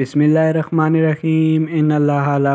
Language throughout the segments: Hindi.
बसमीम इन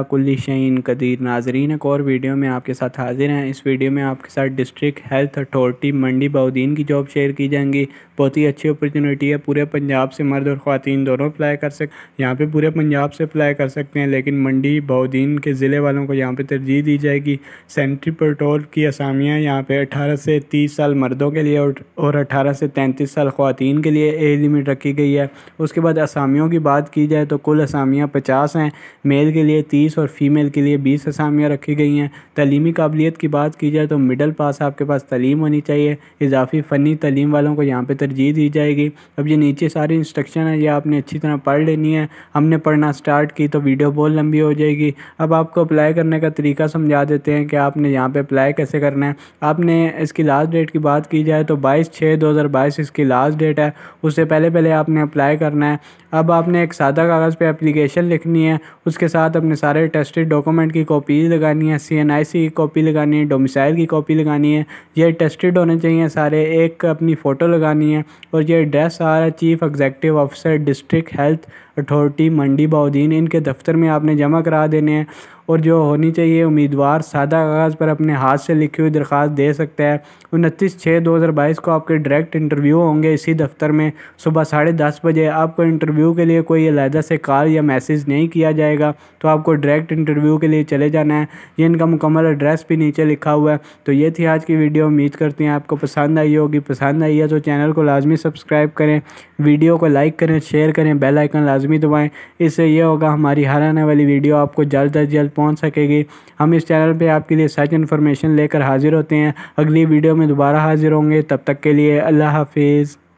कुल्ली शैन कदीर नाजरीन एक और वीडियो में आपके साथ हाजिर हैं इस वीडियो में आपके साथ district health authority Mandi Bahauddin की जॉब शेयर की जाएंगी बहुत ही अच्छी अपॉर्चुनिटी है पूरे पंजाब से मर्द और ख़वान दोनों अप्लाई कर सक यहाँ पे पूरे पंजाब से अप्लाई कर सकते हैं लेकिन मंडी बाउद्दीन के ज़िले वालों को यहाँ पर तरजीह दी जाएगी सेंट्री पेट्रोल की असामियाँ यहाँ पर अठारह से तीस साल मर्दों के लिए और अठारह से तैंतीस साल ख़वान के लिए एज लिमिट रखी गई है उसके बाद असामियों की बात की जाए तो कुल असामियाँ पचास हैं मेल के लिए तीस और फीमेल के लिए बीस असामियाँ रखी गई हैं तलीमी काबिलियत की बात की जाए तो मिडल पास आपके पास तलीम होनी चाहिए इजाफी फ़नी तलीम वालों को यहाँ पर तरजीह दी जाएगी अब ये नीचे सारी इंस्ट्रक्शन है ये आपने अच्छी तरह पढ़ लेनी है हमने पढ़ना स्टार्ट की तो वीडियो बहुत लंबी हो जाएगी अब आपको अप्लाई करने का तरीका समझा देते हैं कि आपने यहाँ पर अप्लाई कैसे करना है आपने इसकी लास्ट डेट की बात की जाए तो बाईस छः बाईस इसकी लास्ट डेट है उससे पहले पहले आपने अप्लाई करना है अब आपने एक सादा का कागज़ पे एप्लीकेशन लिखनी है उसके साथ अपने सारे टेस्टेड डॉक्यूमेंट की कॉपीज़ लगानी है सी एन आई सी की कॉपी लगानी है डोमिसाइल की कॉपी लगानी है ये टेस्टेड होने चाहिए सारे एक अपनी फ़ोटो लगानी है और ये एड्रेस सारा chief executive officer district health authority Mandi Bahauddin इनके दफ्तर में आपने जमा करा देने हैं और जो होनी चाहिए उम्मीदवार सादा कागज़ पर अपने हाथ से लिखी हुई दरख्वास्त दे सकता है उनतीस छः दो हज़ार बाईस को आपके डायरेक्ट इंटरव्यू होंगे इसी दफ्तर में सुबह साढ़े दस बजे आपको इंटरव्यू के लिए कोई अलहदा से कॉल या मैसेज नहीं किया जाएगा तो आपको डायरेक्ट इंटरव्यू के लिए चले जाना है ये इनका मुकम्मल एड्रेस भी नीचे लिखा हुआ है तो ये थी आज की वीडियो उम्मीद करती हैं आपको पसंद आई होगी पसंद आई है तो चैनल को लाजमी सब्सक्राइब करें वीडियो को लाइक करें शेयर करें बेल आइकन लाजमी दबाएँ इससे यह होगा हमारी हर आने वाली वीडियो आपको जल्द अज जल्द तक पहुँच सकेगी हम इस चैनल पर आपके लिए सच इन्फॉर्मेशन लेकर हाजिर होते हैं अगली वीडियो में दोबारा हाजिर होंगे तब तक के लिए अल्लाह हाफिज़